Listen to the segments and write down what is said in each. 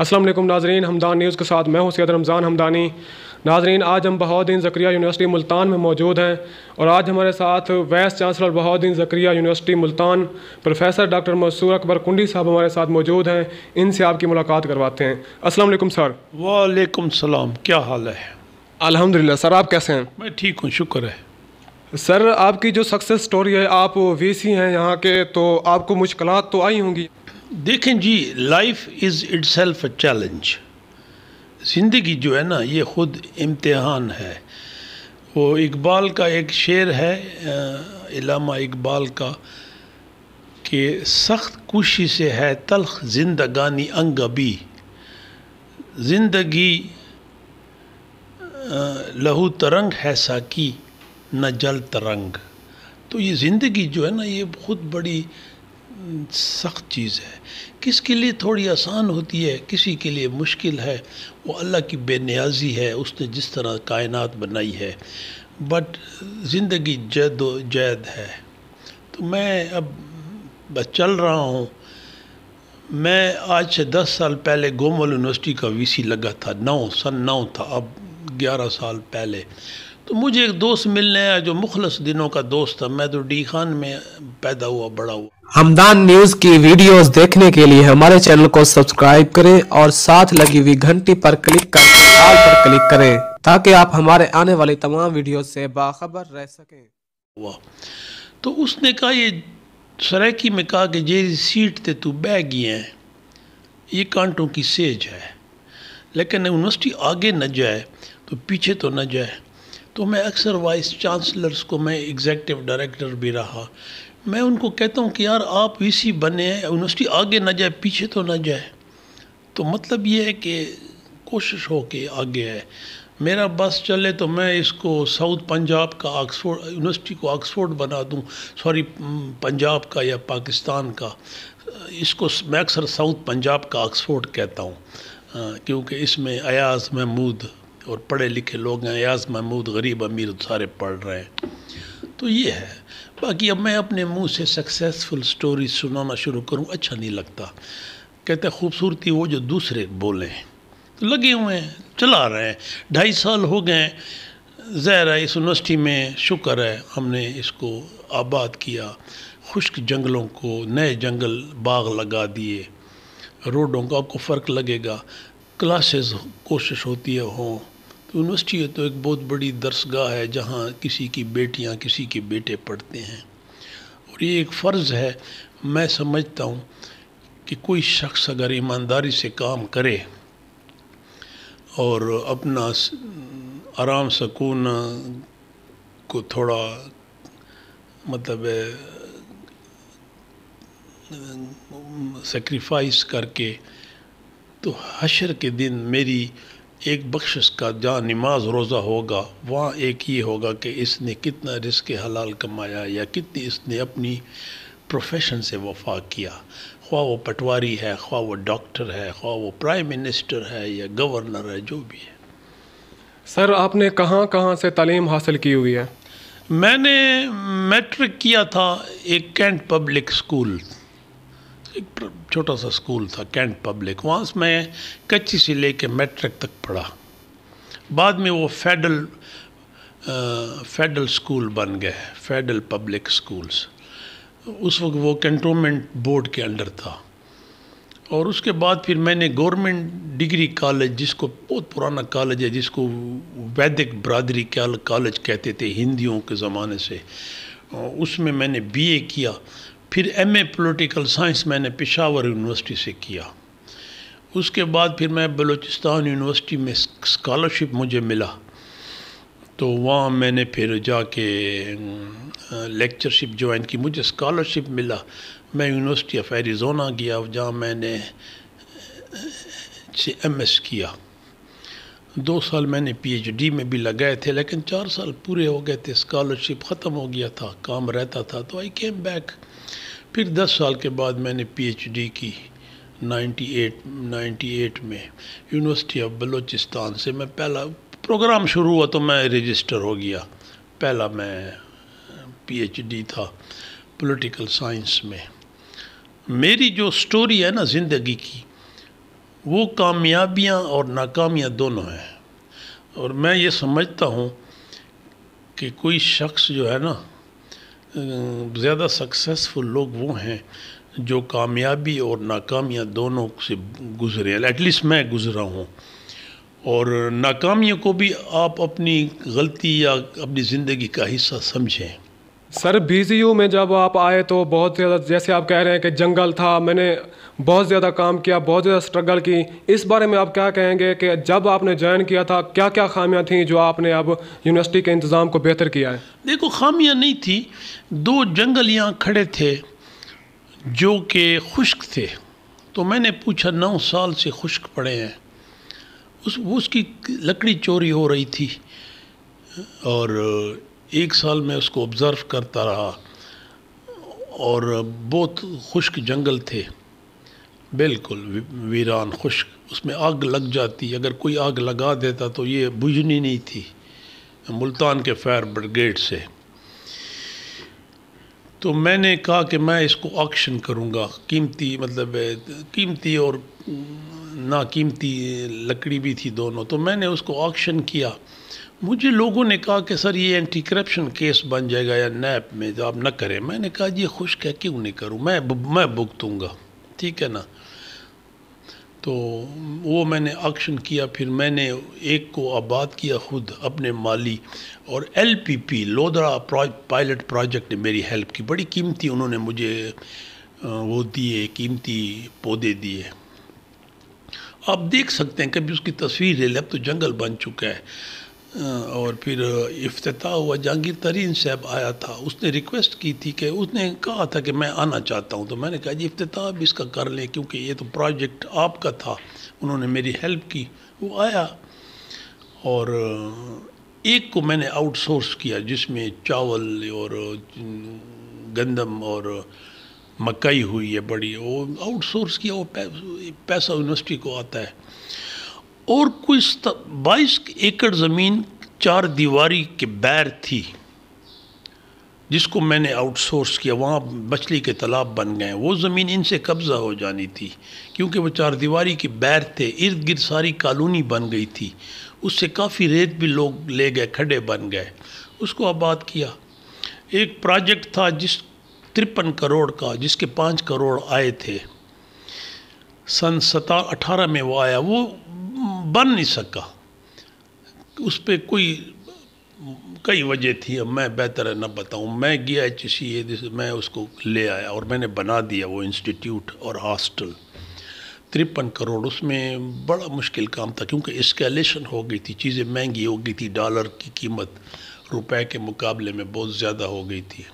असलम नाजरीन हमदान न्यूज़ के साथ मैं हूं सैद रमज़ान हमदानी नाजरीन आज हम बहाउद्दीन ज़क्रिया यूनिवर्सिटी मुल्तान में मौजूद हैं और आज हमारे साथ vice chancellor Bahauddin Zakariya university Multan professor doctor Mansoor Akbar Kundi sahab हमारे साथ मौजूद हैं इनसे आपकी मुलाकात करवाते हैं असलम सर वालेकुम सलाम क्या हाल है अलहमदिल्ला सर आप कैसे हैं मैं ठीक हूँ शुक्र है सर आपकी जो सक्सेस स्टोरी है आप वीसी हैं यहाँ के तो आपको मुश्किल तो आई होंगी देखें जी life is itself a challenge ज़िंदगी जो है ना ये ख़ुद इम्तहान है वो इकबाल का एक शेर है इलामा इकबाल का कि सख्त कुशी से है तलख जिंदगानी अभी ज़िंदगी लहू तरंग है साकी न जल तरंग तो ये ज़िंदगी जो है ना ये बहुत बड़ी सख्त चीज़ है किसके लिए थोड़ी आसान होती है किसी के लिए मुश्किल है वो अल्लाह की बेनियाजी है उसने जिस तरह कायनात बनाई है बट ज़िंदगी जद जैद है तो मैं अब चल रहा हूँ मैं आज से दस साल पहले गोमल यूनिवर्सिटी का वीसी लगा था नौ सन नौ था अब ग्यारह साल पहले तो मुझे एक दोस्त मिलने आया जो मुखलस दिनों का दोस्त था मैं तो डी खान में पैदा हुआ बड़ा हुआ हमदान न्यूज की वीडियोस देखने के लिए हमारे चैनल को सब्सक्राइब करें और साथ लगी हुई घंटी पर क्लिक कर ऑल पर क्लिक करें ताकि आप हमारे आने वाले तमाम वीडियो से बाखबर रह सकें तो उसने कहा ये सराकी में कहा कि जेरी सीट ते तू बह गई है ये कांटों की सेज है लेकिन यूनिवर्सिटी आगे न जाए तो पीछे तो न जाए तो मैं अक्सर वाइस चांसलर्स को मैं एग्जेक्टिव डायरेक्टर भी रहा मैं उनको कहता हूँ कि यार आप वीसी बने यूनिवर्सिटी आगे ना जाए पीछे तो ना जाए तो मतलब ये है कि कोशिश हो के आगे है मेरा बस चले तो मैं इसको साउथ पंजाब का ऑक्सफोर्ड यूनिवर्सिटी को ऑक्सफोर्ड बना दूँ सॉरी पंजाब का या पाकिस्तान का इसको मैं अक्सर साउथ पंजाब का ऑक्सफोर्ड कहता हूँ क्योंकि इसमें अयाज महमूद और पढ़े लिखे लोग हैं अयाज महमूद गरीब अमीर सारे पढ़ रहे हैं तो ये है बाकी अब मैं अपने मुंह से सक्सेसफुल स्टोरी सुनाना शुरू करूं अच्छा नहीं लगता कहते खूबसूरती वो जो दूसरे बोलें लगे हुए हैं चला रहे हैं ढाई साल हो गए ज़हर है इस यूनिवर्सिटी में शुक्र है हमने इसको आबाद किया खुश्क जंगलों को नए जंगल बाग लगा दिए रोडों का आपको फ़र्क लगेगा क्लासेस कोशिश होती है हों यूनिवर्सिटी है तो एक बहुत बड़ी दरसगाह है जहाँ किसी की बेटियाँ किसी के बेटे पढ़ते हैं और ये एक फ़र्ज़ है मैं समझता हूँ कि कोई शख्स अगर ईमानदारी से काम करे और अपना आराम सकून को थोड़ा मतलब सेक्रीफाइस करके तो हशर के दिन मेरी एक बख्शिश का जहाँ नमाज रोज़ा होगा वहाँ एक ये होगा कि इसने कितना रिस्क हलाल कमाया या कितनी इसने अपनी प्रोफेशन से वफा किया ख्वा वो पटवारी है ख्वा वो डॉक्टर है ख्वा वो प्राइम मिनिस्टर है या गवर्नर है जो भी है सर आपने कहाँ कहाँ से तालीम हासिल की हुई है मैंने मैट्रिक किया था एक कैंट पब्लिक स्कूल एक छोटा सा स्कूल था कैंट पब्लिक वहाँ से मैं कच्ची से ले कर मैट्रिक तक पढ़ा बाद में वो फेडरल फेडरल स्कूल बन गए फेडरल पब्लिक स्कूल्स उस वक्त वो कैंटोनमेंट बोर्ड के अंडर था और उसके बाद फिर मैंने गवर्नमेंट डिग्री कॉलेज जिसको बहुत पुराना कॉलेज है जिसको वैदिक बरदरी कॉलेज कहते थे हिंदियों के ज़माने से उसमें मैंने बीए किया फिर एमए पॉलिटिकल साइंस मैंने पेशावर यूनिवर्सिटी से किया उसके बाद फिर मैं बलूचिस्तान यूनिवर्सिटी में स्कॉलरशिप मुझे मिला तो वहाँ मैंने फिर जाके लेक्चरशिप ज्वाइन की मुझे स्कॉलरशिप मिला मैं यूनिवर्सिटी ऑफ एरिजोना गया जहाँ मैंने एम एस किया दो साल मैंने पीएचडी में भी लगाए थे लेकिन चार साल पूरे हो गए थे स्कॉलरशिप ख़त्म हो गया था काम रहता था तो आई केम बैक फिर दस साल के बाद मैंने पीएचडी की 98 98 में यूनिवर्सिटी ऑफ बलूचिस्तान से मैं पहला प्रोग्राम शुरू हुआ तो मैं रजिस्टर हो गया पहला मैं पी था पोलिटिकल साइंस में मेरी जो स्टोरी है ना ज़िंदगी की वो कामयाबियाँ और नाकामियाँ दोनों हैं और मैं ये समझता हूँ कि कोई शख्स जो है ना ज़्यादा सक्सेसफुल लोग वो हैं जो कामयाबी और नाकामियाँ दोनों से गुजरे एटलीस्ट मैं गुज़रा हूँ और नाकामियों को भी आप अपनी गलती या अपनी ज़िंदगी का हिस्सा समझें सर बी में जब आप आए तो बहुत ज़्यादा जैसे आप कह रहे हैं कि जंगल था मैंने बहुत ज़्यादा काम किया बहुत ज़्यादा स्ट्रगल की इस बारे में आप क्या कहेंगे कि जब आपने ज्वाइन किया था क्या क्या खामियां थीं जो आपने अब यूनिवर्सिटी के इंतज़ाम को बेहतर किया है देखो खामियां नहीं थी दो जंगल यहाँ खड़े थे जो कि खुश्क थे तो मैंने पूछा नौ साल से खुश्क पड़े हैं उस उसकी लकड़ी चोरी हो रही थी और एक साल मैं उसको ऑब्ज़र्व करता रहा और बहुत खुश्क जंगल थे बिल्कुल वीरान खुश्क उसमें आग लग जाती अगर कोई आग लगा देता तो ये बुझनी नहीं थी मुल्तान के फायर ब्रिगेड से तो मैंने कहा कि मैं इसको ऑक्शन करूँगा कीमती मतलब कीमती और ना कीमती लकड़ी भी थी दोनों तो मैंने उसको ऑक्शन किया मुझे लोगों ने कहा कि सर ये एंटी करप्शन केस बन जाएगा या नैप में तो आप ना करें मैंने कहा ये खुश कह क्यों नहीं करूँ मैं मैं भुगतूँगा ठीक है ना तो वो मैंने एक्शन किया फिर मैंने एक को आबाद किया खुद अपने माली और एलपीपी लोधरा पायलट प्रोजेक्ट ने मेरी हेल्प की बड़ी कीमती उन्होंने मुझे वो दिए कीमती पौधे दिए आप देख सकते हैं कभी उसकी तस्वीर ले लें अब तो जंगल बन चुका है और फिर अफ्ताह हुआ जहांगीर तरीन साहब आया था उसने रिक्वेस्ट की थी कि उसने कहा था कि मैं आना चाहता हूँ तो मैंने कहा जी इफ्तः भी इसका कर लें क्योंकि ये तो प्रोजेक्ट आपका था उन्होंने मेरी हेल्प की वो आया और एक को मैंने आउटसोर्स किया जिसमें चावल और गंदम और मकई हुई है बड़ी वो आउटसोर्स किया वो पैसा यूनिवर्सिटी को आता है और कोई बाईस एकड़ ज़मीन चार दीवारी के बैर थी जिसको मैंने आउटसोर्स किया वहाँ मछली के तालाब बन गए वो ज़मीन इनसे कब्ज़ा हो जानी थी क्योंकि वो चार दीवारी के बैर थे इर्द गिर्द सारी कॉलोनी बन गई थी उससे काफ़ी रेत भी लोग ले गए खड़े बन गए उसको आबाद किया एक प्रोजेक्ट था जिस तिरपन करोड़ का जिसके पाँच करोड़ आए थे सन सता अठारह में वो आया वो बन नहीं सका उस पर कोई कई वजह थी अब मैं बेहतर है ना बताऊँ मैं गया एच सी ए मैं उसको ले आया और मैंने बना दिया वो इंस्टीट्यूट और हॉस्टल तिरपन करोड़ उसमें बड़ा मुश्किल काम था क्योंकि इस्केलेशन हो गई थी चीज़ें महंगी हो गई थी डॉलर की कीमत रुपए के मुकाबले में बहुत ज़्यादा हो गई थी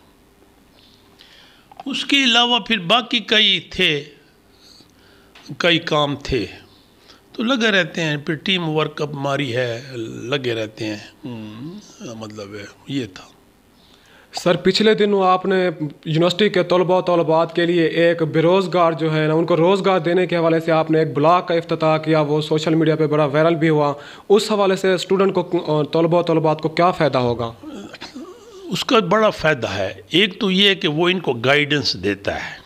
उसके अलावा फिर बाकी कई थे कई काम थे तो लगे रहते हैं फिर टीम वर्क अब मारी है लगे रहते हैं हम्म, मतलब है, ये था सर पिछले दिनों आपने यूनिवर्सिटी के तलबा तलबात के लिए एक बेरोज़गार जो है ना उनको रोज़गार देने के हवाले से आपने एक ब्लॉग का अफ्ताह किया वो सोशल मीडिया पे बड़ा वायरल भी हुआ उस हवाले से स्टूडेंट को तलबा तलबात को क्या फ़ायदा होगा उसका बड़ा फ़ायदा है एक तो ये है कि वो इनको गाइडेंस देता है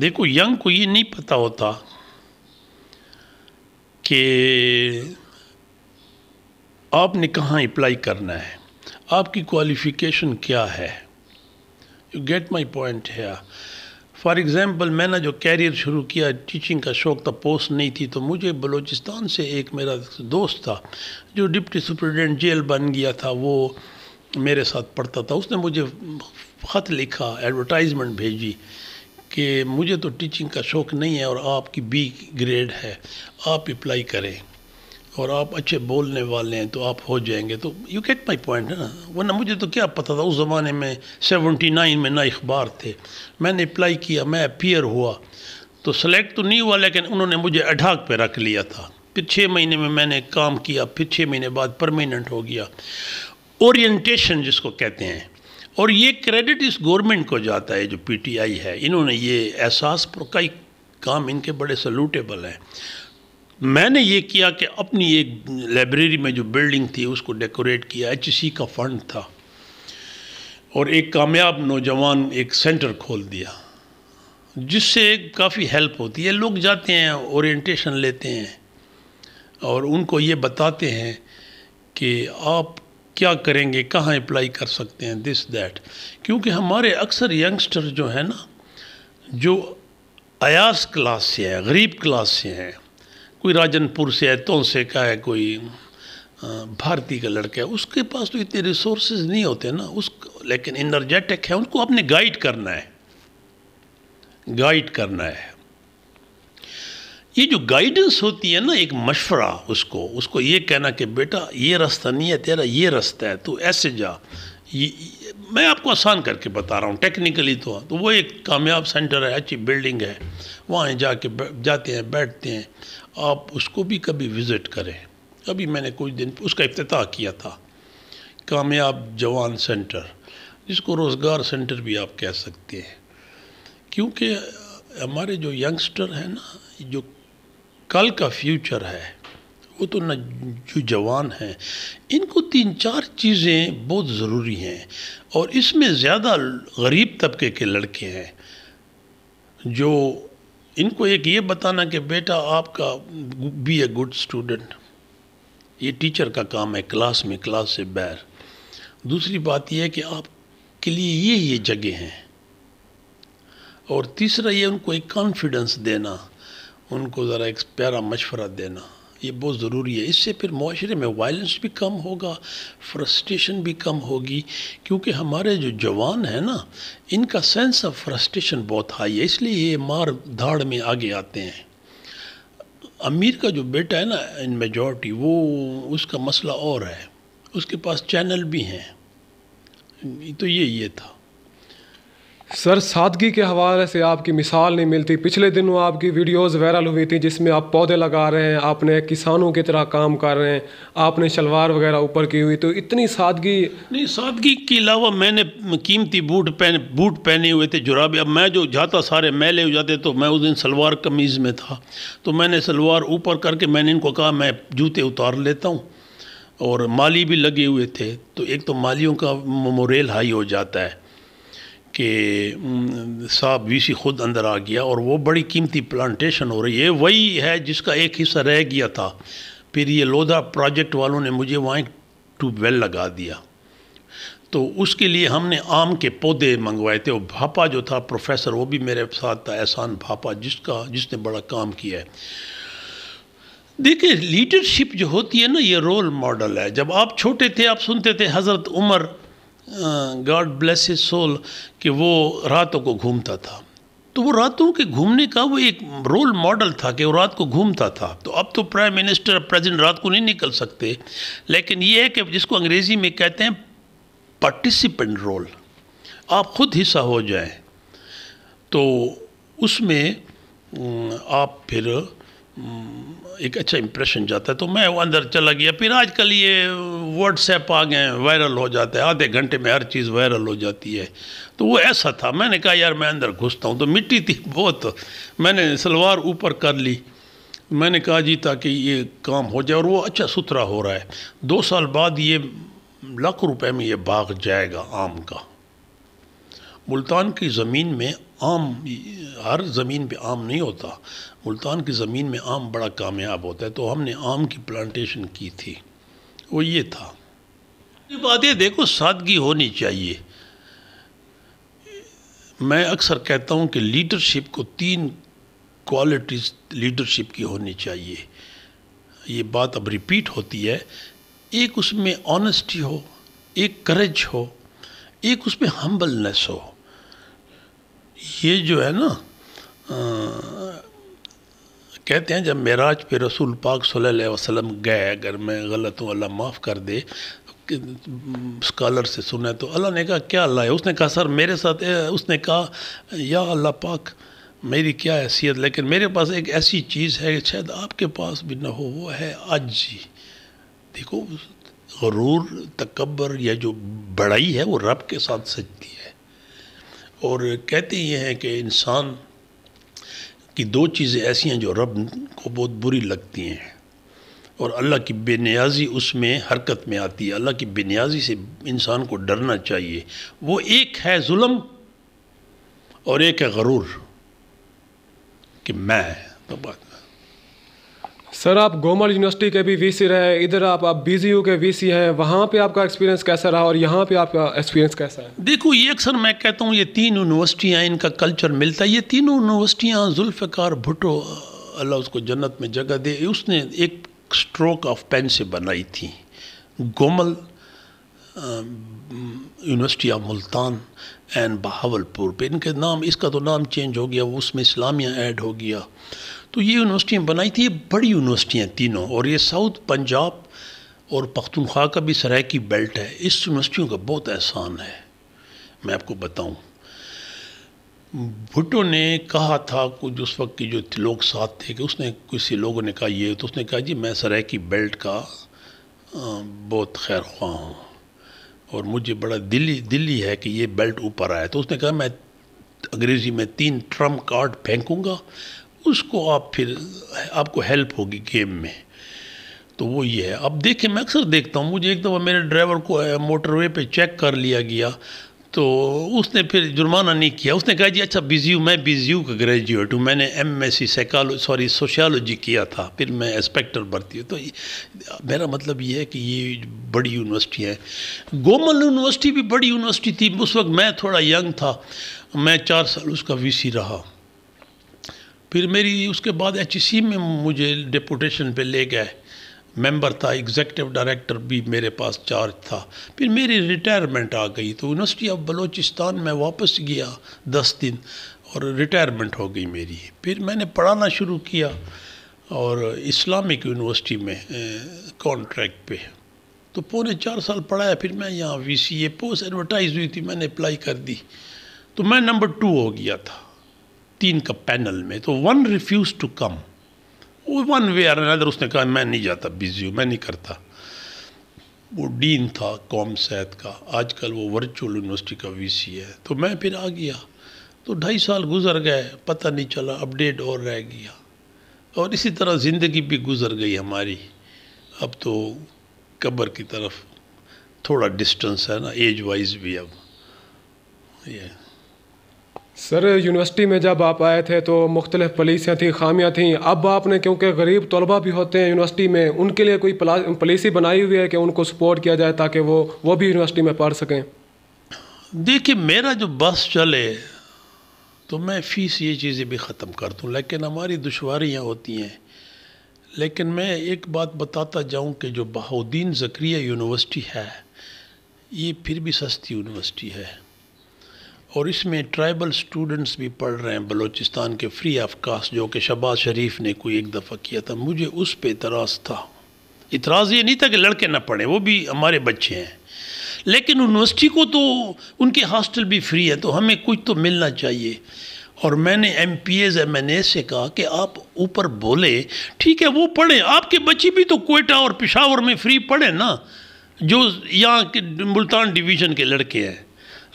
देखो यंग को ये नहीं पता होता कि आपने कहाँ अप्लाई करना है आपकी क्वालिफ़िकेशन क्या है यू गेट माई पॉइंट है फॉर एग्ज़ाम्पल मैंने जो कैरियर शुरू किया टीचिंग का शौक़ था पोस्ट नहीं थी तो मुझे बलूचिस्तान से एक मेरा दोस्त था जो डिप्टी सुप्रिटेंडेंट जेल बन गया था वो मेरे साथ पढ़ता था उसने मुझे ख़त लिखा एडवर्टाइजमेंट भेजी कि मुझे तो टीचिंग का शौक़ नहीं है और आपकी बी ग्रेड है आप अप्लाई करें और आप अच्छे बोलने वाले हैं तो आप हो जाएंगे तो यू गेट माई पॉइंट है ना वरना मुझे तो क्या पता था उस ज़माने में सेवेंटी नाइन में ना अखबार थे मैंने अप्लाई किया मैं अपियर हुआ तो सेलेक्ट तो नहीं हुआ लेकिन उन्होंने मुझे अठाक पे रख लिया था फिर छः महीने में मैंने काम किया फिर छः महीने बाद परमानेंट हो गया ओरिएंटेशन जिसको कहते हैं और ये क्रेडिट इस गवर्नमेंट को जाता है जो पीटीआई है इन्होंने ये एहसास पर कई काम इनके बड़े सल्यूटेबल हैं मैंने ये किया कि अपनी एक लाइब्रेरी में जो बिल्डिंग थी उसको डेकोरेट किया एच का फंड था और एक कामयाब नौजवान एक सेंटर खोल दिया जिससे काफ़ी हेल्प होती है लोग जाते हैं ओरिएंटेशन लेते हैं और उनको ये बताते हैं कि आप क्या करेंगे कहाँ अप्लाई कर सकते हैं दिस दैट क्योंकि हमारे अक्सर यंगस्टर जो है ना जो अयास क्लास से है गरीब क्लास से हैं कोई राजनपुर से है तो से का है कोई भारती का लड़का है उसके पास तो इतने रिसोर्स नहीं होते ना उस लेकिन इनर्जेटिक है उनको अपने गाइड करना है गाइड करना है ये जो गाइडेंस होती है ना एक मशवरा उसको उसको ये कहना कि बेटा ये रास्ता नहीं है तेरा ये रास्ता है तू ऐसे जा ये मैं आपको आसान करके बता रहा हूँ टेक्निकली तो तो वो एक कामयाब सेंटर है अच्छी बिल्डिंग है वहाँ जाके जाते हैं बैठते हैं आप उसको भी कभी विज़िट करें अभी मैंने कुछ दिन उसका अफ्ताह किया था कामयाब जवान सेंटर जिसको रोज़गार सेंटर भी आप कह सकते हैं क्योंकि हमारे जो यंगस्टर हैं ना जो कल का फ्यूचर है वो तो न जो जवान हैं इनको तीन चार चीज़ें बहुत ज़रूरी हैं और इसमें ज़्यादा गरीब तबके के लड़के हैं जो इनको एक ये बताना कि बेटा आपका बी ए गुड स्टूडेंट ये टीचर का काम है क्लास में क्लास से बैर दूसरी बात यह कि आपके लिए ये ये जगह हैं और तीसरा ये उनको एक कॉन्फिडेंस देना उनको ज़रा एक प्यारा मशवरा देना ये बहुत ज़रूरी है इससे फिर माशरे में वायलेंस भी कम होगा फ्रस्ट्रेशन भी कम होगी क्योंकि हमारे जो जवान हैं ना इनका सेंस ऑफ फ्रस्ट्रेशन बहुत हाई है इसलिए ये मार धाड़ में आगे आते हैं अमीर का जो बेटा है ना इन मेजॉरिटी वो उसका मसला और है उसके पास चैनल भी हैं तो ये ये था सर सादगी के हवाले से आपकी मिसाल नहीं मिलती पिछले दिनों आपकी वीडियोस वायरल हुई थी जिसमें आप पौधे लगा रहे हैं आपने किसानों की तरह काम कर रहे हैं आपने शलवार वगैरह ऊपर की हुई तो इतनी सादगी नहीं सादगी के अलावा मैंने कीमती बूट पहने बूट पहने हुए थे जुराबे अब मैं जो जाता सारे मैले हो जाते तो मैं उस दिन सलवार कमीज़ में था तो मैंने सलवार ऊपर करके मैंने इनको कहा मैं जूते उतार लेता हूँ और माली भी लगे हुए थे तो एक तो मालियों का मोरेल हाई हो जाता है कि साहब वीसी खुद अंदर आ गया और वो बड़ी कीमती प्लांटेशन हो रही है वही है जिसका एक हिस्सा रह गया था फिर ये लोधा प्रोजेक्ट वालों ने मुझे वहाँ एक ट्यूबवेल लगा दिया तो उसके लिए हमने आम के पौधे मंगवाए थे और भापा जो था प्रोफेसर वो भी मेरे साथ था एहसान भापा जिसका जिसने बड़ा काम किया है देखिए लीडरशिप जो होती है ना ये रोल मॉडल है जब आप छोटे थे आप सुनते थे Hazrat Umar God bless his soul कि वो रातों को घूमता था तो वो रातों के घूमने का वो एक रोल मॉडल था कि वो रात को घूमता था तो अब तो प्राइम मिनिस्टर प्रेजेंट रात को नहीं निकल सकते लेकिन ये है कि जिसको अंग्रेज़ी में कहते हैं पार्टिसिपेंट रोल आप खुद हिस्सा हो जाएं तो उसमें आप फिर एक अच्छा इम्प्रेशन जाता है तो मैं वो अंदर चला गया फिर आजकल ये व्हाट्सएप आ गए वायरल हो जाता है आधे घंटे में हर चीज़ वायरल हो जाती है तो वो ऐसा था मैंने कहा यार मैं अंदर घुसता हूँ तो मिट्टी थी बहुत मैंने सलवार ऊपर कर ली मैंने कहा जी ताकि ये काम हो जाए और वो अच्छा सुथरा हो रहा है दो साल बाद ये लाख रुपये में ये बाग जाएगा आम का मुल्तान की ज़मीन में आम हर ज़मीन पे आम नहीं होता मुल्तान की ज़मीन में आम बड़ा कामयाब होता है तो हमने आम की प्लांटेशन की थी वो ये था बात ये देखो सादगी होनी चाहिए मैं अक्सर कहता हूँ कि लीडरशिप को तीन क्वालिटीज़ लीडरशिप की होनी चाहिए ये बात अब रिपीट होती है एक उसमें ऑनेस्टी हो एक करेज हो एक उसमें हम्बलनेस हो ये जो है ना आ, कहते हैं जब मेराज पे रसूल पाक सल्लल्लाहु अलैहि वसल्लम गए अगर मैं गलत हूँ अल्लाह माफ़ कर दे स्कॉलर से सुना तो अल्लाह ने कहा क्या अल्लाह है उसने कहा सर मेरे साथ उसने कहा या अल्लाह पाक मेरी क्या हैसियत लेकिन मेरे पास एक ऐसी चीज़ है शायद आपके पास भी ना हो वो है आज जी देखो गरूर तकबर या जो बड़ाई है वो रब के साथ सजती है और कहते ये हैं कि इंसान की दो चीज़ें ऐसी हैं जो रब को बहुत बुरी लगती हैं और अल्लाह की बेनियाजी उसमें हरकत में आती है अल्लाह की बेनियाजी से इंसान को डरना चाहिए वो एक है जुल्म और एक है गरूर कि मैं तो बात सर आप गोमल यूनिवर्सिटी के भी वीसी रहे इधर आप आप बीजीयू के वीसी हैं वहाँ पे आपका एक्सपीरियंस कैसा रहा और यहाँ पे आपका एक्सपीरियंस कैसा है देखो ये अक्सर मैं कहता हूँ ये तीन यूनिवर्सिटियाँ इनका कल्चर मिलता है ये तीनों यूनिवर्सिटियाँ जुल्फ़ार भुटो अल्लाह उसको जन्नत में जगह दे उसने एक स्ट्रोक ऑफ पेन से बनाई थी Gomal university of Multan and Bahawalpur पे इनके नाम इसका तो नाम चेंज हो गया उसमें इस्लामिया ऐड हो गया तो ये यूनिवर्सिटियाँ बनाई थी ये बड़ी यूनिवर्सिटियाँ तीनों और ये साउथ पंजाब और पख्तनख्वा का भी सराय की बेल्ट है इस यूनिवर्सिटियों का बहुत एहसान है मैं आपको बताऊँ भुट्टो ने कहा था कुछ उस वक्त की जो लोग साथ थे कि उसने किसी लोगों ने कहा ये तो उसने कहा जी मैं सराय की बेल्ट का बहुत खैर ख्वाह हूँ और मुझे बड़ा दिली दिल्ली है कि ये बेल्ट ऊपर आया तो उसने कहा मैं अंग्रेज़ी में तीन ट्रम्प कार्ड फेंकूँगा उसको आप फिर आपको हेल्प होगी गेम में तो वो ये है अब देखिए मैं अक्सर देखता हूँ मुझे एक दफ़ा मेरे ड्राइवर को मोटरवे पे चेक कर लिया गया तो उसने फिर जुर्माना नहीं किया उसने कहा जी अच्छा बिजी हूँ मैं बिजी हूँ का ग्रेजुएट हूँ मैंने एम एस सी साइकालो सॉरी सोशियालॉजी किया था फिर मैं इंस्पेक्टर भर्ती हूँ तो मेरा मतलब ये है कि ये बड़ी यूनिवर्सिटी है गोमल यूनिवर्सिटी भी बड़ी यूनिवर्सिटी थी उस वक्त मैं थोड़ा यंग था मैं चार साल उसका सी रहा फिर मेरी उसके बाद एच e में मुझे डिपोटेशन पे ले गए मेंबर था एग्जेक्टिव डायरेक्टर भी मेरे पास चार्ज था फिर मेरी रिटायरमेंट आ गई तो यूनिवर्सिटी ऑफ बलोचिस्तान में वापस गया दस दिन और रिटायरमेंट हो गई मेरी फिर मैंने पढ़ाना शुरू किया और इस्लामिक यूनिवर्सिटी में कॉन्ट्रैक्ट पे तो पौने चार साल पढ़ाया फिर मैं यहाँ V C a post advertise हुई थी मैंने अप्लाई कर दी तो मैं नंबर टू हो गया था तीन का पैनल में तो वन रिफ्यूज़ टू कम वो वन वे आर अनदर उसने कहा मैं नहीं जाता बिजी हूँ मैं नहीं करता वो डीन था कॉम सैद का आजकल वो वर्चुअल यूनिवर्सिटी का वीसी है तो मैं फिर आ गया तो ढाई साल गुजर गए पता नहीं चला अपडेट और रह गया और इसी तरह ज़िंदगी भी गुजर गई हमारी अब तो कब्र की तरफ थोड़ा डिस्टेंस है ना एज वाइज भी अब ये सर यूनिवर्सिटी में जब आप आए थे तो मुख्तलिफ पॉलिसियाँ थी खामियाँ थी अब आपने क्योंकि गरीब तलबा भी होते हैं यूनिवर्सिटी में उनके लिए कोई पॉलिसी बनाई हुई है कि उनको सपोर्ट किया जाए ताकि वो वो भी यूनिवर्सिटी में पढ़ सकें देखिए मेरा जो बस चले तो मैं फीस ये चीज़ें भी ख़त्म कर दूँ लेकिन हमारी दुशारियाँ होती हैं लेकिन मैं एक बात बताता जाऊँ कि जो बहाउद्दीन जक्रिया यूनिवर्सिटी है ये फिर भी सस्ती यूनिवर्सिटी है और इसमें ट्राइबल स्टूडेंट्स भी पढ़ रहे हैं बलूचिस्तान के फ्री ऑफ कास्ट जो कि शबाज शरीफ ने कोई एक दफ़ा किया था मुझे उस पर इतराज़ था इतराज़ ये नहीं था कि लड़के ना पढ़ें वो भी हमारे बच्चे हैं लेकिन यूनिवर्सिटी को तो उनके हॉस्टल भी फ्री है तो हमें कुछ तो मिलना चाहिए और मैंने M P as M N A से कहा कि आप ऊपर बोले ठीक है वो पढ़ें आपके बच्चे भी तो कोयटा और पिशावर में फ्री पढ़े ना जो यहाँ के मुल्तान डिवीज़न के लड़के हैं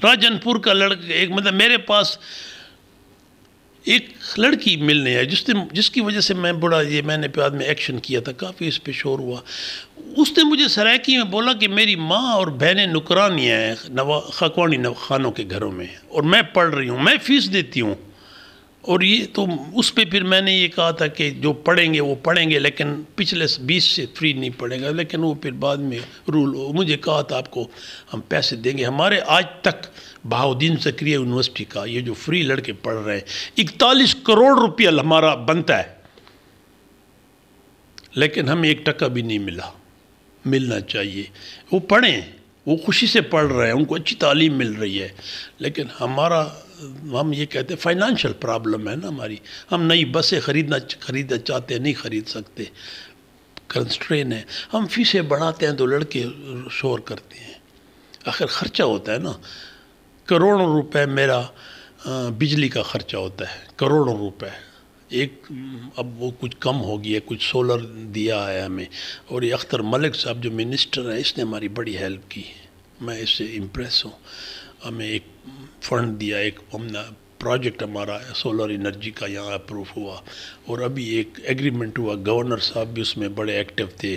राजनपुर का लड़का एक मतलब मेरे पास एक लड़की मिलने आई जिसने जिसकी वजह से मैं बड़ा ये मैंने प्याद में एक्शन किया था काफ़ी इस पर शोर हुआ उसने मुझे सराकी में बोला कि मेरी माँ और बहनें नुकरानियाँ हैं नवा खकवानी नवा खानों के घरों में और मैं पढ़ रही हूँ मैं फीस देती हूँ और ये तो उस पर फिर मैंने ये कहा था कि जो पढ़ेंगे वो पढ़ेंगे लेकिन पिछले बीस से फ्री नहीं पढ़ेगा लेकिन वो फिर बाद में रूल हो मुझे कहा था आपको हम पैसे देंगे हमारे आज तक बहाउद्दीन सक्रिय यूनिवर्सिटी का ये जो फ्री लड़के पढ़ रहे हैं इकतालीस करोड़ रुपया हमारा बनता है लेकिन हमें एक टका भी नहीं मिला मिलना चाहिए वो पढ़ें वो खुशी से पढ़ रहे हैं उनको अच्छी तालीम मिल रही है लेकिन हमारा हम ये कहते हैं फाइनेंशियल प्रॉब्लम है ना हमारी हम नई बसें खरीदना खरीदना चाहते हैं नहीं खरीद सकते कंस्ट्रेन है हम फीसें बढ़ाते हैं तो लड़के शोर करते हैं आखिर ख़र्चा होता है ना करोड़ों रुपए मेरा बिजली का ख़र्चा होता है करोड़ों रुपए एक अब वो कुछ कम हो गया कुछ सोलर दिया है हमें और ये अख्तर मलिक साहब जो मिनिस्टर हैं इसने हमारी बड़ी हेल्प की है मैं इससे इम्प्रेस हूँ हमें एक फंड दिया एक हमने प्रोजेक्ट हमारा सोलर एनर्जी का यहाँ अप्रूव हुआ और अभी एक एग्रीमेंट हुआ गवर्नर साहब भी उसमें बड़े एक्टिव थे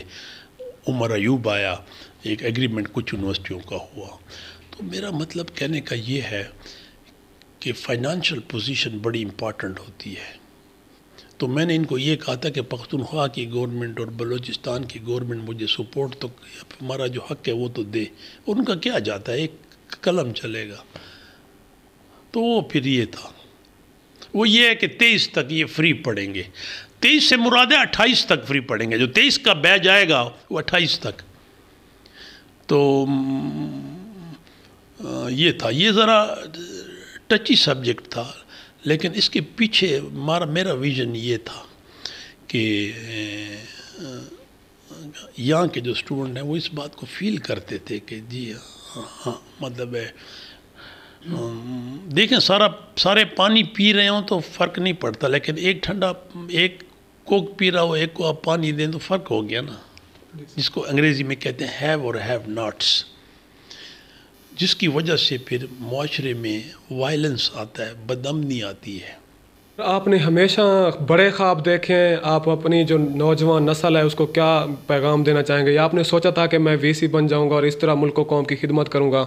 उमर अयूब आया एक एग्रीमेंट कुछ यूनिवर्सिटियों का हुआ तो मेरा मतलब कहने का ये है कि फाइनेंशियल पोजीशन बड़ी इम्पॉर्टेंट होती है तो मैंने इनको ये कहा था कि पख्तनख्वा की गवर्नमेंट और बलूचिस्तान की गवर्नमेंट मुझे सपोर्ट तो हमारा जो हक है वो तो दे उनका क्या जाता है एक कलम चलेगा तो वो फिर ये था वो ये है कि तेईस तक ये फ्री पढ़ेंगे तेईस से मुराद है अट्ठाईस तक फ्री पढ़ेंगे जो तेईस का बैच आएगा वो अट्ठाईस तक तो ये था ये ज़रा टची सब्जेक्ट था लेकिन इसके पीछे मारा मेरा विज़न ये था कि यहाँ के जो स्टूडेंट हैं वो इस बात को फील करते थे कि जी हाँ हाँ, मतलब है देखें सारा सारे पानी पी रहे हों तो फ़र्क नहीं पड़ता लेकिन एक ठंडा एक कोक पी रहा हो एक को आप पानी दें तो फ़र्क हो गया ना जिसको अंग्रेज़ी में कहते हैं हैव और हैव नाट्स जिसकी वजह से फिर माशरे में वायलेंस आता है बदमनी आती है आपने हमेशा बड़े ख्वाब देखे हैं आप अपनी जो नौजवान नस्ल है उसको क्या पैगाम देना चाहेंगे या आपने सोचा था कि मैं वीसी बन जाऊंगा और इस तरह मुल्क को कौम की खिदमत करूंगा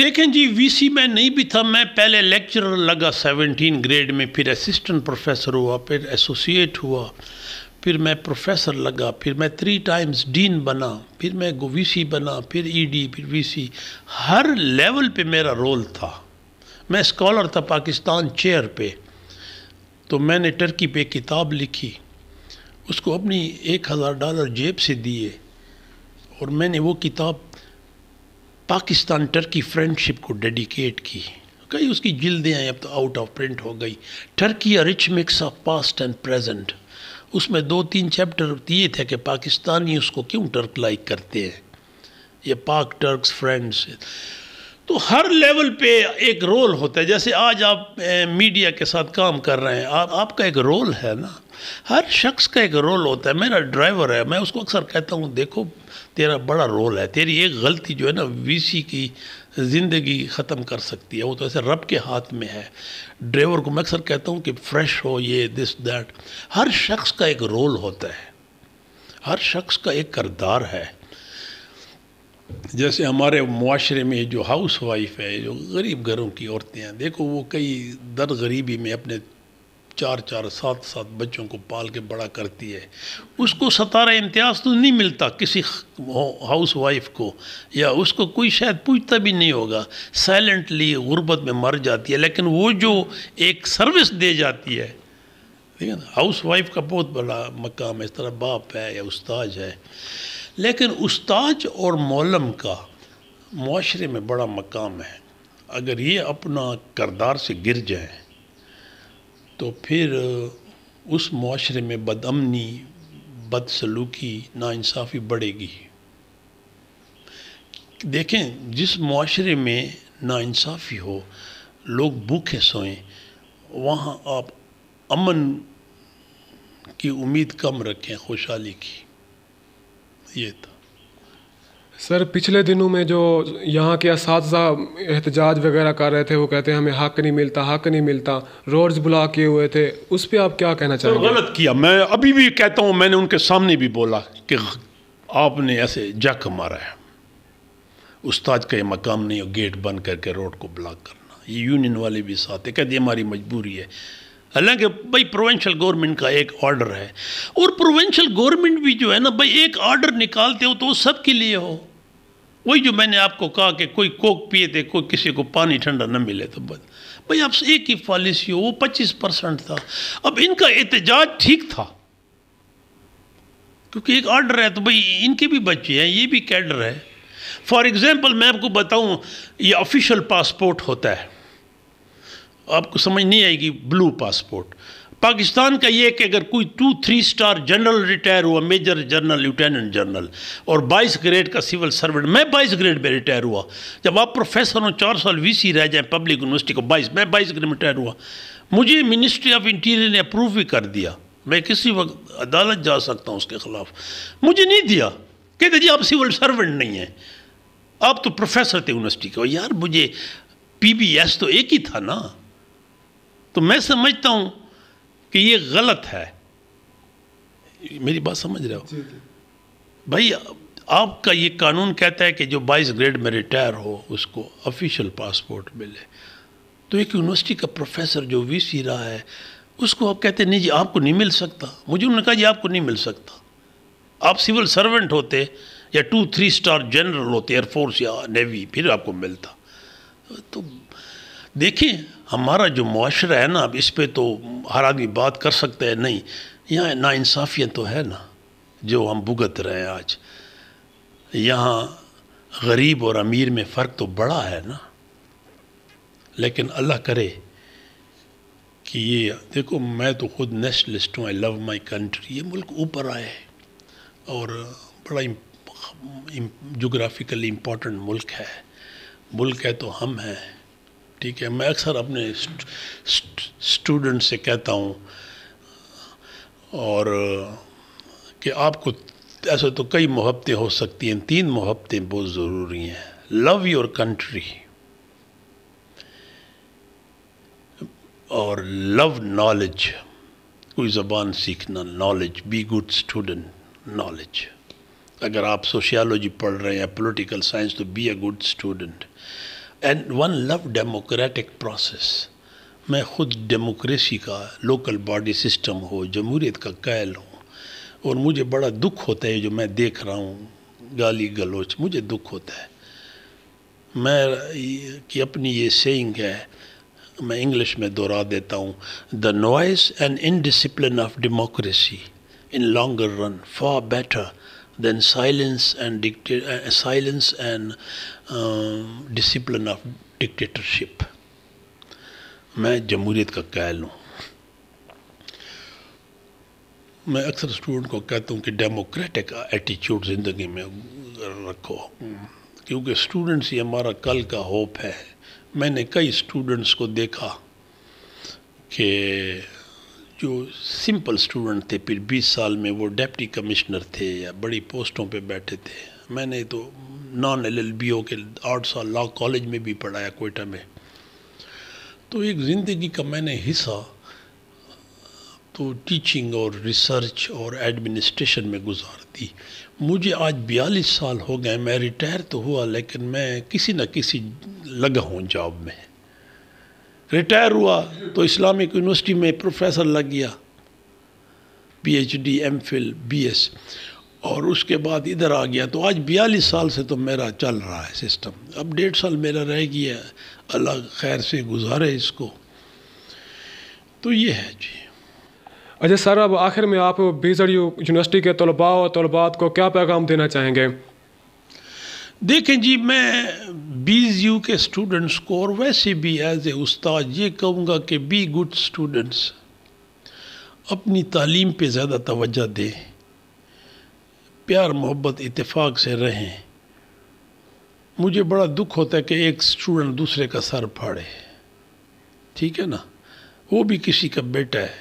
देखें जी वीसी में नहीं भी था मैं पहले लेक्चरर लगा सेवनटीन ग्रेड में फिर असिस्टेंट प्रोफेसर हुआ फिर एसोसिएट हुआ फिर मैं प्रोफेसर लगा फिर मैं थ्री टाइम्स डीन बना फिर मैं वी बना फिर ई e फिर वी हर लेवल पर मेरा रोल था मैं स्कॉलर था पाकिस्तान चेयर पे तो मैंने टर्की पे किताब लिखी उसको अपनी एक हज़ार डॉलर जेब से दिए और मैंने वो किताब पाकिस्तान टर्की फ्रेंडशिप को डेडिकेट की कई उसकी जिल्दें हैं अब तो आउट ऑफ प्रिंट हो गई Turkey a rich mix of past and present उसमें दो तीन चैप्टर ये थे कि पाकिस्तानी उसको क्यों टर्क लाइक करते हैं ये पाक टर्क फ्रेंड्स तो हर लेवल पे एक रोल होता है जैसे आज आप ए, मीडिया के साथ काम कर रहे हैं आप आपका एक रोल है ना हर शख्स का एक रोल होता है मेरा ड्राइवर है मैं उसको अक्सर कहता हूँ देखो तेरा बड़ा रोल है तेरी एक गलती जो है ना वीसी की ज़िंदगी ख़त्म कर सकती है वो तो ऐसे रब के हाथ में है ड्राइवर को मैं अक्सर कहता हूँ कि फ्रेश हो ये दिस दैट हर शख्स का एक रोल होता है हर शख्स का एक करदार है जैसे हमारे माशरे में जो हाउस वाइफ है जो गरीब घरों की औरतें हैं देखो वो कई दर गरीबी में अपने चार चार सात सात बच्चों को पाल के बड़ा करती है उसको सतारा इम्तियाज़ तो नहीं मिलता किसी हाउस वाइफ को या उसको कोई शायद पूछता भी नहीं होगा साइलेंटली गुर्बत में मर जाती है लेकिन वो जो एक सर्विस दे जाती है ठीक है ना हाउस वाइफ का बहुत बड़ा मकाम है इस तरह बाप है या उस्ताज है लेकिन उस्ताद और मौलम का माशरे में बड़ा मकाम है अगर ये अपना करदार से गिर जाए तो फिर उस माशरे में बदअमनी बदसलूकी नासाफ़ी बढ़ेगी देखें जिस माशरे में नासाफ़ी हो लोग भूखे सोएं वहाँ आप अमन की उम्मीद कम रखें खुशहाली की ये था सर पिछले दिनों में जो यहाँ के इस एहतजाज वगैरह कर रहे थे वो कहते हैं हमें हक नहीं मिलता हक नहीं मिलता रोड्स बुला किए हुए थे उस पर आप क्या कहना चाहेंगे गलत किया मैं अभी भी कहता हूँ मैंने उनके सामने भी बोला कि आपने ऐसे जक मारा है उस्ताद का ये मकाम नहीं हो गेट बंद करके रोड को ब्लॉक करना ये यूनियन वाले भी साथ है कहते हमारी मजबूरी है हालांकि भाई प्रोवेंशल गवर्नमेंट का एक ऑर्डर है और प्रोवेंशल गवर्नमेंट भी जो है ना भाई एक ऑर्डर निकालते हो तो वो सब के लिए हो वही जो मैंने आपको कहा कि कोई कोक पिए थे कोई किसी को पानी ठंडा न मिले तो बस भाई आपसे एक ही पॉलिसी हो वो पच्चीस परसेंट था अब इनका एहतजाज ठीक था क्योंकि एक ऑर्डर है तो भाई इनके भी बच्चे हैं ये भी कैडर है फॉर एग्ज़ाम्पल मैं आपको बताऊँ ये ऑफिशियल पासपोर्ट होता है आपको समझ नहीं आएगी ब्लू पासपोर्ट पाकिस्तान का ये कि अगर कोई two three star general retire हुआ मेजर जनरल लेफ्टिनेंट जनरल और 22 ग्रेड का सिविल सर्वेंट मैं बाईस ग्रेड में रिटायर हुआ जब आप प्रोफेसर हों चार साल वीसी रह जाएं पब्लिक यूनिवर्सिटी को बाईस मैं बाईस ग्रेड में रिटायर हुआ मुझे मिनिस्ट्री ऑफ इंटीरियर ने अप्रूव भी कर दिया मैं किसी वक्त अदालत जा सकता हूँ उसके ख़िलाफ़ मुझे नहीं दिया कहते जी आप सिविल सर्वेंट नहीं हैं आप तो प्रोफेसर थे यूनिवर्सिटी के यार मुझे पी तो एक ही था ना तो मैं समझता हूँ कि ये गलत है मेरी बात समझ रहे हो भाई आपका ये कानून कहता है कि जो 22 ग्रेड में रिटायर हो उसको ऑफिशियल पासपोर्ट मिले तो एक यूनिवर्सिटी का प्रोफेसर जो वी सी रहा है उसको आप कहते नहीं जी आपको नहीं मिल सकता मुझे उन्होंने कहा जी आपको नहीं मिल सकता आप सिविल सर्वेंट होते या टू थ्री स्टार जनरल होते एयरफोर्स या नेवी फिर आपको मिलता तो देखें हमारा जो माशरा है ना अब इस पर तो हर आदमी बात कर सकता है नहीं यहाँ नाानसाफ़ियाँ तो है ना जो हम भुगत रहे हैं आज यहाँ गरीब और अमीर में फ़र्क तो बड़ा है ना लेकिन अल्लाह करे कि ये देखो मैं तो खुद नेशनलिस्ट हूँ आई लव माय कंट्री ये मुल्क ऊपर आए और बड़ा जोग्राफ़िकली इम्पॉर्टेंट मुल्क है मुल्क है तो हम हैं ठीक है मैं अक्सर अपने स्टूडेंट से कहता हूँ और कि आपको ऐसे तो कई मोहब्बतें हो सकती हैं तीन मोहब्बतें बहुत ज़रूरी हैं लव योर कंट्री और लव नॉलेज कोई ज़बान सीखना knowledge be good student knowledge अगर आप सोशियालॉजी पढ़ रहे हैं पॉलिटिकल साइंस तो be a good student and one love democratic process मैं ख़ुद डेमोक्रेसी का लोकल बॉडी सिस्टम हो जमहूरीत का कैल हूँ और मुझे बड़ा दुख होता है जो मैं देख रहा हूँ गाली गलोच मुझे दुख होता है मैं कि अपनी ये सेइंग है मैं इंग्लिश में दोहरा देता हूँ the noise and indiscipline of democracy in longer run for better then silence and dicta- uh, silence and uh, discipline of dictatorship मैं जमहूरीत का कायल हूँ मैं अक्सर स्टूडेंट को कहता हूँ कि डेमोक्रेटिक एटीट्यूड ज़िंदगी में रखो क्योंकि स्टूडेंट्स ही हमारा कल का होप है मैंने कई स्टूडेंट्स को देखा कि जो सिंपल स्टूडेंट थे फिर 20 साल में वो डेप्टी कमिश्नर थे या बड़ी पोस्टों पे बैठे थे मैंने तो non L L B okay आठ साल लॉ कॉलेज में भी पढ़ाया कोयटा में तो एक ज़िंदगी का मैंने हिस्सा तो टीचिंग और रिसर्च और एडमिनिस्ट्रेशन में गुजार दी मुझे आज बयालीस साल हो गए मैं रिटायर तो हुआ लेकिन मैं किसी न किसी लगा हूँ जॉब में रिटायर हुआ तो इस्लामिक यूनिवर्सिटी में प्रोफेसर लग गया पीएचडी एमफिल बीएस और उसके बाद इधर आ गया तो आज बयालीस साल से तो मेरा चल रहा है सिस्टम अब डेढ़ साल मेरा रह गया अल्लाह खैर से गुजारे इसको तो ये है जी अच्छा सर अब आखिर में आप बीजड़ यूनिवर्सिटी के तलबा और तलबात को क्या पैगाम देना चाहेंगे देखें जी मैं बी यू के स्टूडेंट्स को और वैसे भी एज ए उस्ताद ये कहूँगा कि बी गुड स्टूडेंट्स अपनी तालीम पे ज़्यादा तवज्जो दें प्यार मोहब्बत इतफ़ाक़ से रहें मुझे बड़ा दुख होता है कि एक स्टूडेंट दूसरे का सर फाड़े ठीक है ना वो भी किसी का बेटा है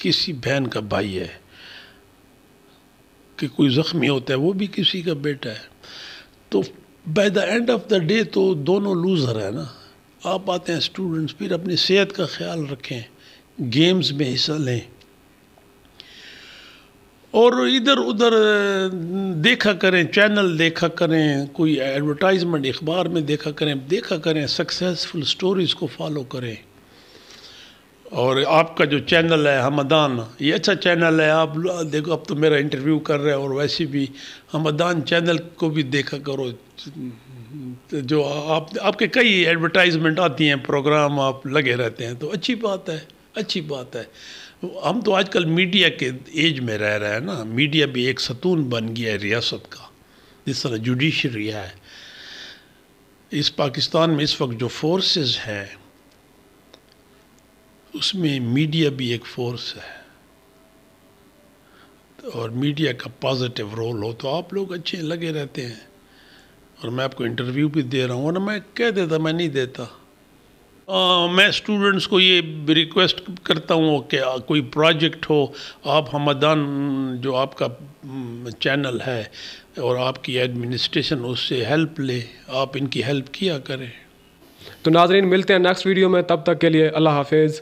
किसी बहन का भाई है कि कोई ज़ख्मी होता है वो भी किसी का बेटा है तो by the end of the day तो दोनों लूज़र है ना आप आते हैं स्टूडेंट्स फिर अपनी सेहत का ख्याल रखें गेम्स में हिस्सा लें और इधर उधर देखा करें चैनल देखा करें कोई एडवर्टाइजमेंट अखबार में देखा करें देखा करें सक्सेसफुल स्टोरीज़ को फॉलो करें और आपका जो चैनल है हमदान ये अच्छा चैनल है आप देखो अब तो मेरा इंटरव्यू कर रहे हैं और वैसे भी हमदान चैनल को भी देखा करो जो आप आपके कई एडवर्टाइजमेंट आती हैं प्रोग्राम आप लगे रहते हैं तो अच्छी बात है अच्छी बात है हम तो आजकल मीडिया के एज में रह रहे हैं ना मीडिया भी एक सतून बन गया है रियासत का जिस तरह जुडिशरी है इस पाकिस्तान में इस वक्त जो फोर्सेस हैं उसमें मीडिया भी एक फोर्स है और मीडिया का पॉजिटिव रोल हो तो आप लोग अच्छे लगे रहते हैं और मैं आपको इंटरव्यू भी दे रहा हूँ और मैं कह देता मैं नहीं देता आ, मैं स्टूडेंट्स को ये रिक्वेस्ट करता हूँ कि कोई प्रोजेक्ट हो आप हमदान जो आपका चैनल हम्म, है और आपकी एडमिनिस्ट्रेशन उससे हेल्प ले आप इनकी हेल्प किया करें तो नाजरीन मिलते हैं नेक्स्ट वीडियो में तब तक के लिए अल्लाह हाफिज़